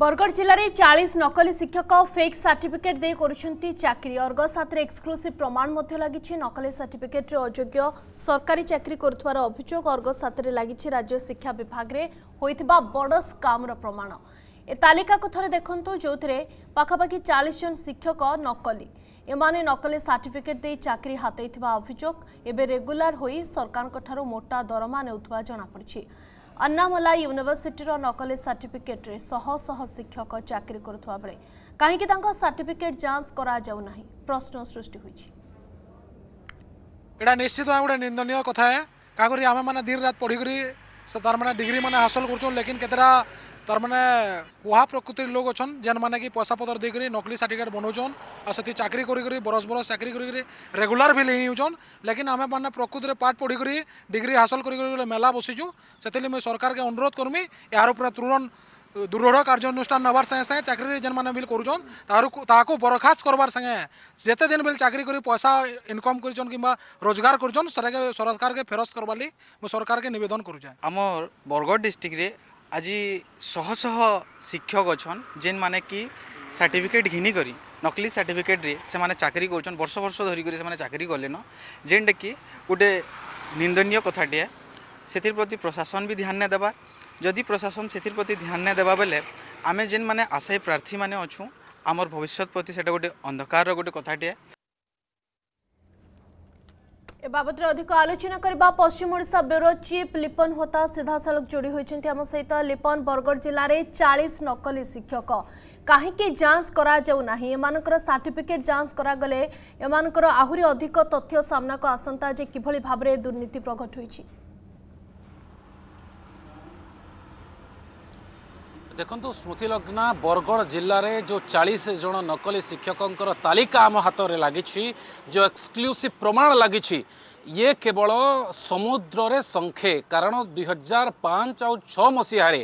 বরগড় জেলার চাশ নকলি শিক্ষক fake certificate দিয়ে করছেন চাকরি অর্গস হাতের এক্সক্লুসিভ প্রমাণ লাগিছে নকলি সার্টিফিকেটে অযোগ্য সরকারি চাকরি করুবার অভিযোগ অর্গস হাতের লাগিছে রাজ্য শিক্ষা বিভাগে হয়ে বড় স্কামর প্রমাণ এ তালিকাকে থরে দেখুন যে পাখাপাখি চাশ জন শিক্ষক নকলি এমানে নকলি সার্টিফিকেট দিয়ে চাকরি হাতেই অভিযোগ এবে রেগুলার হয়ে সরকার মোটা দরমা নেওয়া জনাপড়ছে আন্নামলা ইউনিভর্সিটির নকলি সার্টিফিকেটে শহ শহ শিক্ষক চাকরি করুয়া বেড়ে কী তাঁর সার্টিফিকেট যাঞ্চ করা না প্রশ্ন সৃষ্টি হয়েছে এটা নিশ্চিত ভাবে গোটে নিন্দনীয় কথা কাগরি আমি মানে দিন রাত পড়ি से तार मैंने डिग्री मैंने हासिल कर लेकिन केतेटा तार मैंने कुहा प्रकृतिर लोक अच्छे जेन मैंने कि पैसा पतर देकर नकली सर्टिफिकेट बनाऊन आ से चाकरी कर बरस बरस चाकरी कर रेगुलार भी होन लेकिन आम मैंने प्रकृति में पाठ पढ़ी डिग्री हासिल कर मेला बसीचु से मुझ सरकार के अनुरोध करमी यार तुरंत দৃঢ় কার্যানুষ্ঠান নেবার সঙ্গে সঙ্গে চাকরি যে বিল করছেন তাহলে বরখাস্ত করবার সঙ্গে যেতে দিন বিল চাকরি করে পয়সা ইনকম করছেন কিংবা রোজগার করছেন সেটাকে সরকারকে ফেরস্ত করবার লাগে সরকারকে নিবেদন করুছে আমার বরগড় ডিস্ট্রিক্টে আজ শহ শহ শিক্ষক অছন যেন মানে কি সার্টিফিকেট ঘিনি করি নকলি সার্টিফিকেট্রে সে চাকরি করছেন বর্ষ বর্ষ ধরি করে সে চাকরি কলেন যেটা কি গোটে নিন্দনীয় কথাটিয়ে সেপ্রতি প্রশাসন বি ধ্যান দেবার যদি প্রশাসন ଯଦି প্রতি ধ্যান না দেওয়া বেলে আমি ବେଲେ মানে ଯେନ୍ମାନେ প্রার্থী মানে অছু আমার ভবিষ্যৎ প্রতি সেটা গোটে অন্ধকার গোটে କଥାଟିଏ এ বাবদরে অধিক আলোচনা করা পশ্চিম ওড়শা ব্যুরো চিফ লিপন হোতা সিধাসলক যোড়ি হয়েছেন আমার সহ লিপন বরগড় জেলার চাশ নকলি শিক্ষক কাহিকি যাঞ্চ করা যাও না এমানকর সার্টিফিকেট যাঞ্চ করা গলে এমানকর আহুরি অধিক তথ্য সামনাকু আসন্তা যে কিভাবে ভাবে দুর্নীতি প্রকট হয়েছে ଦେଖନ୍ତୁ ସ୍ମୃତିଲଗ୍ନ ବରଗଡ଼ ଜିଲ୍ଲାରେ ଯେଉଁ ଚାଳିଶ ଜଣ ନକଲି ଶିକ୍ଷକଙ୍କର ତାଲିକା ଆମ ହାତରେ ଲାଗିଛି ଯେଉଁ ଏକ୍ସକ୍ଲୁସିଭ୍ ପ୍ରମାଣ ଲାଗିଛି ଇଏ କେବଳ ସମୁଦ୍ରରେ ସଂଖେ କାରଣ ଦୁଇହଜାର ପାଞ୍ଚ ଆଉ ଛଅ ମସିହାରେ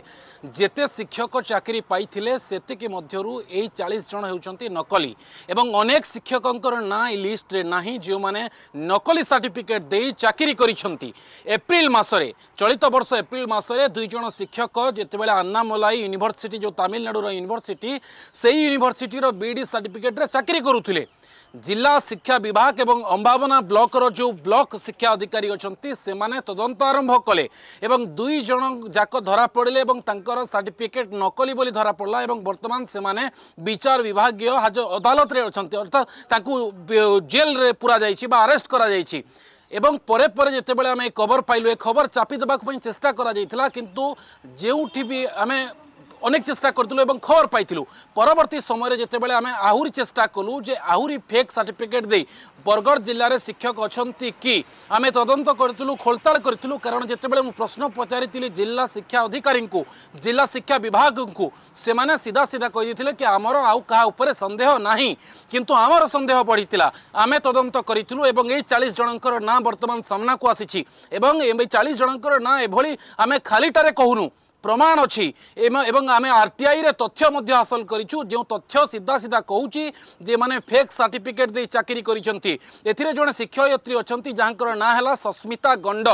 ଯେତେ ଶିକ୍ଷକ ଚାକିରି ପାଇଥିଲେ ସେତିକି ମଧ୍ୟରୁ ଏଇ ଚାଳିଶ ଜଣ ହେଉଛନ୍ତି ନକଲି ଏବଂ ଅନେକ ଶିକ୍ଷକଙ୍କର ନାଁ ଏଇ ଲିଷ୍ଟରେ ନାହିଁ ଯେଉଁମାନେ ନକଲି ସାର୍ଟିଫିକେଟ୍ ଦେଇ ଚାକିରି କରିଛନ୍ତି ଏପ୍ରିଲ ମାସରେ ଚଳିତ ବର୍ଷ ଏପ୍ରିଲ ମାସରେ ଦୁଇ ଜଣ ଶିକ୍ଷକ ଯେତେବେଳେ ଆନ୍ନାମଲାଇ ୟୁନିଭର୍ସିଟି ଯେଉଁ ତାମିଲନାଡ଼ୁର ୟୁନିଭର୍ସିଟି ସେଇ ୟୁନିଭର୍ସିଟିର ବିଇଡ଼ି ସାର୍ଟିଫିକେଟ୍ରେ ଚାକିରି କରୁଥିଲେ ଜିଲ୍ଲା ଶିକ୍ଷା ବିଭାଗ ଏବଂ ଅମ୍ବାବନା ବ୍ଲକର ଯେଉଁ ବ୍ଲକ ଶିକ୍ଷା ଅଧିକାରୀ ଅଛନ୍ତି ସେମାନେ ତଦନ୍ତ ଆରମ୍ଭ କଲେ ଏବଂ ଦୁଇ ଜଣ ଯାକ ଧରାପଡ଼ିଲେ ଏବଂ ତାଙ୍କର ସାର୍ଟିଫିକେଟ୍ ନକଲି ବୋଲି ଧରାପଡ଼ିଲା ଏବଂ ବର୍ତ୍ତମାନ ସେମାନେ ବିଚାର ବିଭାଗୀୟ ହାଜ ଅଦାଲତରେ ଅଛନ୍ତି ଅର୍ଥାତ ତାଙ୍କୁ ଜେଲ୍ରେ ପୁରାଯାଇଛି বা আরেস্ট করা যাইছি এবং পরে পরে যেতবে আমি খবর পাইলু এ খবর চাপি দেওয়া চেষ্টা করা যাই কিন্তু যেউঠি বি আমি ଅନେକ ଚେଷ୍ଟା କରିଥିଲୁ ଏବଂ ଖବର ପାଇଥିଲୁ ପରବର୍ତ୍ତୀ ସମୟରେ ଯେତେବେଳେ ଆମେ ଆହୁରି ଚେଷ୍ଟା କଲୁ ଯେ ଆହୁରି ଫେକ୍ ସାର୍ଟିଫିକେଟ୍ ଦେଇ ବରଗଡ଼ ଜିଲ୍ଲାରେ ଶିକ୍ଷକ ଅଛନ୍ତି କି ଆମେ ତଦନ୍ତ କରିଥିଲୁ ଖୋଳତାଳ କରିଥିଲୁ କାରଣ ଯେତେବେଳେ ମୁଁ ପ୍ରଶ୍ନ ପଚାରିଥିଲି ଜିଲ୍ଲା ଶିକ୍ଷା ଅଧିକାରୀଙ୍କୁ ଜିଲ୍ଲା ଶିକ୍ଷା ବିଭାଗଙ୍କୁ ସେମାନେ ସିଧାସିଧା କହିଦେଇଥିଲେ କି ଆମର ଆଉ କାହା ଉପରେ ସନ୍ଦେହ ନାହିଁ କିନ୍ତୁ ଆମର ସନ୍ଦେହ ବଢ଼ିଥିଲା ଆମେ ତଦନ୍ତ କରିଥିଲୁ ଏବଂ ଏହି ଚାଳିଶ ଜଣଙ୍କର ନାଁ ବର୍ତ୍ତମାନ ସାମ୍ନାକୁ ଆସିଛି ଏବଂ ଏ ଚାଳିଶ ଜଣଙ୍କର ନାଁ ଏଭଳି ଆମେ ଖାଲିଟାରେ କହୁନୁ প্রমাণ অছি এবং আমি আরটিআই রে তথ্য মধ্যে হাসল করিছু যে তথ্য সিধা সিধা কৌচি যে মানে ফেক সার্টিফিকেট দিয়ে চাকরি করেছেন এতে জন শিক্ষয়িত্রী অনেক যাঁর না হল সস্মিতা গণ্ড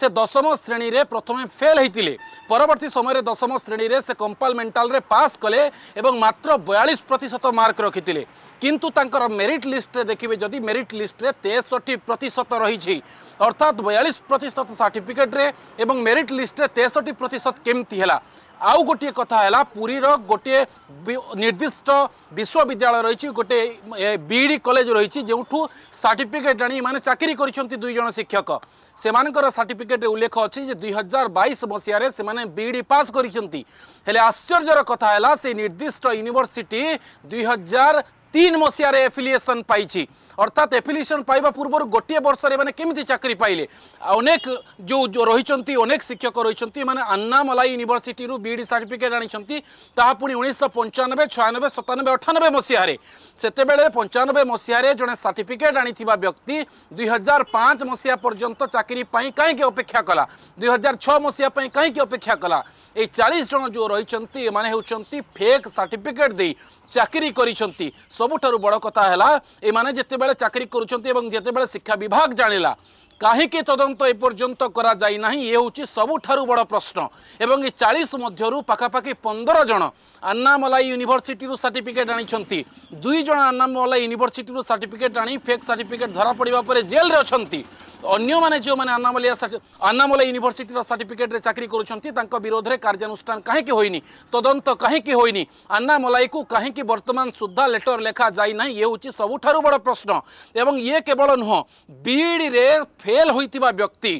সে দশম শ্রেণী প্রথমে ফেল হয়েছিল পরবর্তী সময় দশম শ্রেণী সে কম্পাল কম্পালমেন্টাল পাস কলে এবং মাত্র বয়াশ প্রতিশত মার্ক রখিলে কিন্তু তাঁর মেরিট লিষ্টে দেখবে যদি মেরিট লিষ্টে তেষট্টি প্রতিশত রয়েছে অর্থাৎ বয়ালিশ প্রত সার্টিফিকেট্রে এবং মেরিট লিষ্টে তেষট্টি প্রতিশত কেমতি হল আউ গোটি কথা হল পুরীর গোটি নির্দিষ্ট বিশ্ববিদ্যালয় রয়েছে গোটে বিইডি কলেজ রয়েছে যেঠু সার্টিফিকেট আনি মানে চাকরি করছেন দুইজন শিক্ষক সে সার্টিফিকেটে উল্লেখ অছে যে দুই হাজার বাইশ মশিয়ারে সে বিইডি পাস করেছেন হলে আশ্চর্যর কথা হল সেই নির্দিষ্ট ইউনিভার্সিটি দুই হাজার तीन मसीह एफिलिएसन पाई अर्थात एफिलिएसन पाइबा पूर्व गोटे वर्ष केमी चाकरी पाइले अनेक जो जो रही अनेक शिक्षक रही मैंने आन्नामलाई यूनिभर्सीट रू बी सार्टिफिकेट आनी पुणी उन्नीस पंचानबे छयानबे सतानबे अठानबे मसीह से पंचानबे मसीह जड़े सार्टिफिकेट आनी व्यक्ति दुई हजार पाँच मसीह पर्यटन चाकरी कहीं अपेक्षा कला दुई हजार छ मसीह कहीं अपेक्षा कला ये चालीस जन जो रही होती फेक सार्टिफिकेट दे চাকরি করছেন সবুঠার বড় কথা হল এমানে যেতবে চাকরি করছেন এবং যেতবে শিক্ষা বিভাগ জাঁলা কাহিকি তদন্ত এপর্যন্ত করা যাই না এ হচ্ছে সবুঠার বড় প্রশ্ন এবং এই চাশ মধ্য পাখাপাখি পনেরো জন আন্নামলাই ইউনিভর্সিটি সার্টিফিকেট আনিছেন দুইজন আন্নামলাই ইউনিভর্সিটি সার্টিফিকেট আনি ফেক সার্টিফিকেট ধরা পড়া পরে জেলে অনেক ଅନ୍ୟମାନେ ଯେଉଁମାନେ ଆନ୍ନାମଲିଆ ଆନ୍ନାମଲା ୟୁନିଭର୍ସିଟିର ସାର୍ଟିଫିକେଟ୍ରେ ଚାକିରି କରୁଛନ୍ତି ତାଙ୍କ ବିରୋଧରେ କାର୍ଯ୍ୟାନୁଷ୍ଠାନ କାହିଁକି ହୋଇନି ତଦନ୍ତ କାହିଁକି ହୋଇନି ଆନ୍ନାମଲାଇକୁ କାହିଁକି ବର୍ତ୍ତମାନ ସୁଦ୍ଧା ଲେଟର ଲେଖା ଯାଇନାହିଁ ଇଏ ହେଉଛି ସବୁଠାରୁ ବଡ଼ ପ୍ରଶ୍ନ ଏବଂ ଇଏ କେବଳ ନୁହଁ ବିଇଡ଼ିରେ ଫେଲ୍ ହୋଇଥିବା ବ୍ୟକ୍ତି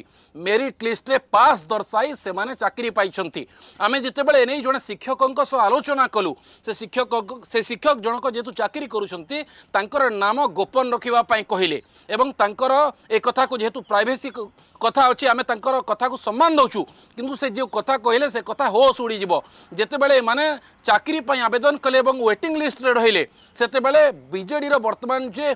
ମେରିଟ୍ ଲିଷ୍ଟରେ ପାସ୍ ଦର୍ଶାଇ ସେମାନେ ଚାକିରି ପାଇଛନ୍ତି ଆମେ ଯେତେବେଳେ ଏନେଇ ଜଣେ ଶିକ୍ଷକଙ୍କ ସହ ଆଲୋଚନା କଲୁ ସେ ଶିକ୍ଷକ ସେ ଶିକ୍ଷକ ଜଣକ ଯେହେତୁ ଚାକିରି କରୁଛନ୍ତି ତାଙ୍କର ନାମ ଗୋପନ ରଖିବା ପାଇଁ କହିଲେ ଏବଂ ତାଙ୍କର ଏ କଥାକୁ ଯେହେତୁ ଯେହେତୁ ପ୍ରାଇଭେସି କଥା ଅଛି ଆମେ ତାଙ୍କର କଥାକୁ ସମ୍ମାନ ଦେଉଛୁ କିନ୍ତୁ ସେ ଯେଉଁ କଥା କହିଲେ ସେ କଥା ହୋସ୍ ଉଡ଼ିଯିବ ଯେତେବେଳେ ଏମାନେ ଚାକିରି ପାଇଁ ଆବେଦନ କଲେ ଏବଂ ୱେଟିଂ ଲିଷ୍ଟରେ ରହିଲେ ସେତେବେଳେ ବିଜେଡ଼ିର ବର୍ତ୍ତମାନ ଯିଏ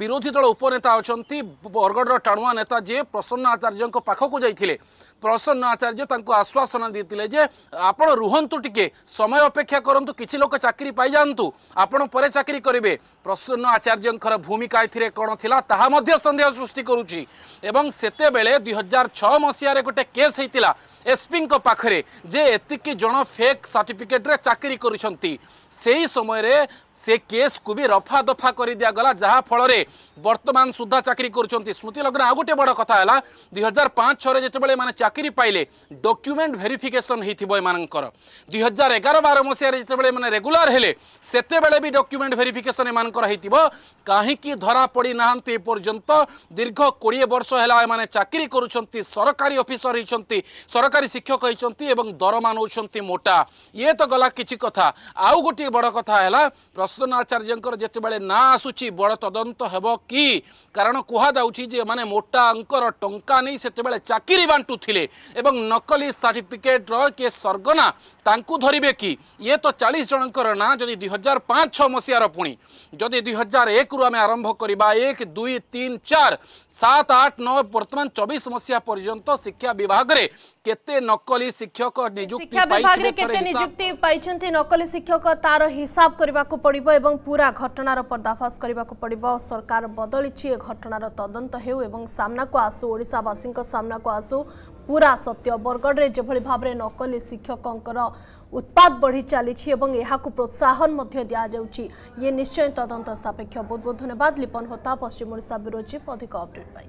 ବିରୋଧୀ ଦଳ ଉପନେତା ଅଛନ୍ତି ବରଗଡ଼ର ଟାଣୁଆ ନେତା ଯିଏ ପ୍ରସନ୍ନ ଆଚାର୍ଯ୍ୟଙ୍କ ପାଖକୁ ଯାଇଥିଲେ ପ୍ରସନ୍ନ ଆଚାର୍ଯ୍ୟ ତାଙ୍କୁ ଆଶ୍ୱାସନା ଦେଇଥିଲେ ଯେ ଆପଣ ରୁହନ୍ତୁ ଟିକେ ସମୟ ଅପେକ୍ଷା କରନ୍ତୁ କିଛି ଲୋକ ଚାକିରି ପାଇଯାଆନ୍ତୁ ଆପଣ ପରେ ଚାକିରି କରିବେ ପ୍ରସନ୍ନ ଆଚାର୍ଯ୍ୟଙ୍କର ଭୂମିକା ଏଥିରେ କ'ଣ ଥିଲା ତାହା ମଧ୍ୟ ସନ୍ଦେହ ସୃଷ୍ଟି କରୁଛି এবং সেতেবেলে দুই হাজার ছ গোটে কেস হয়েছিল এসপিঙ্ক পাখে যে এতিকি জন ফেক সার্টিফিকেটরে চাকরি করছেন সেই সময় সে কেসকু বি রফা দফা করে গলা যা যাফলের বর্তমান সুদ্ধা চাকরি করছেন স্মৃতি লগ্ন আউ গোটে বড় কথা হল দুই হাজার পাঁচ ছরে যেতবে এমনি চাকরি পাইলে ডকুমেন্ট ভেরিফিকেসন হয়েছিল এমানকর দুই হাজার এগার বার মশিয়ার যেতবে মানে রেগুলার হলে সেতবে বি ডকুমেন্ট ভেরিফিকেসন এমানকর হয়েছিল কাহিকি ধরা পড়ি না এ পর্যন্ত দীর্ঘ কোড়িয়ে ବର୍ଷ ହେଲା ଏମାନେ ଚାକିରି କରୁଛନ୍ତି ସରକାରୀ ଅଫିସର ହେଇଛନ୍ତି ସରକାରୀ ଶିକ୍ଷକ ହେଇଛନ୍ତି ଏବଂ ଦରମା ନେଉଛନ୍ତି ମୋଟା ଇଏ ତ ଗଲା କିଛି କଥା ଆଉ ଗୋଟିଏ ବଡ଼ କଥା ହେଲା ପ୍ରସନ୍ନ ଆଚାର୍ଯ୍ୟଙ୍କର ଯେତେବେଳେ ନାଁ ଆସୁଛି ବଡ଼ ତଦନ୍ତ ହେବ କି କାରଣ କୁହାଯାଉଛି ଯେ ଏମାନେ ମୋଟା ଅଙ୍କର ଟଙ୍କା ନେଇ ସେତେବେଳେ ଚାକିରି ବାଣ୍ଟୁଥିଲେ ଏବଂ ନକଲି ସାର୍ଟିଫିକେଟ୍ର କିଏ ସର୍ଗନା ତାଙ୍କୁ ଧରିବେ କି ଇଏ ତ ଚାଳିଶ ଜଣଙ୍କର ନାଁ ଯଦି ଦୁଇ ହଜାର ପାଞ୍ଚ ଛଅ ମସିହାର ପୁଣି ଯଦି ଦୁଇ ହଜାର ଏକରୁ ଆମେ ଆରମ୍ଭ କରିବା ଏକ ଦୁଇ ତିନି ଚାରି ସାତ ଆଠ ଆଠ ନଅ ବର୍ତ୍ତମାନ ଚବିଶ ମସିହା ପର୍ଯ୍ୟନ୍ତ ଶିକ୍ଷା ବିଭାଗରେ କେତେ ନକଲି ଶିକ୍ଷକ ନିଯୁକ୍ତି ପାଇଛନ୍ତି ନକଲି ଶିକ୍ଷକ ତାର ହିସାବ କରିବାକୁ ପଡ଼ିବ ଏବଂ ପୁରା ଘଟଣାର ପର୍ଦ୍ଦାଫାଶ କରିବାକୁ ପଡ଼ିବ ସରକାର ବଦଳିଛି ଏ ଘଟଣାର ତଦନ୍ତ ହେଉ ଏବଂ ସାମ୍ନାକୁ ଆସୁ ଓଡ଼ିଶାବାସୀଙ୍କ ସାମ୍ନାକୁ ଆସୁ ପୁରା ସତ୍ୟ ବରଗଡ଼ରେ ଯେଭଳି ଭାବରେ ନକଲି ଶିକ୍ଷକଙ୍କର ଉତ୍ପାଦ ବଢ଼ି ଚାଲିଛି ଏବଂ ଏହାକୁ ପ୍ରୋତ୍ସାହନ ମଧ୍ୟ ଦିଆଯାଉଛି ଇଏ ନିଶ୍ଚୟ ତଦନ୍ତ ସାପେକ୍ଷ ବହୁତ ବହୁତ ଧନ୍ୟବାଦ ଲିପନ ହୋତା ପଶ୍ଚିମ ଓଡ଼ିଶା ବ୍ୟୁରୋ ଚିଫ୍ ଅଧିକ ଅପଡେଟ୍ ପାଇଁ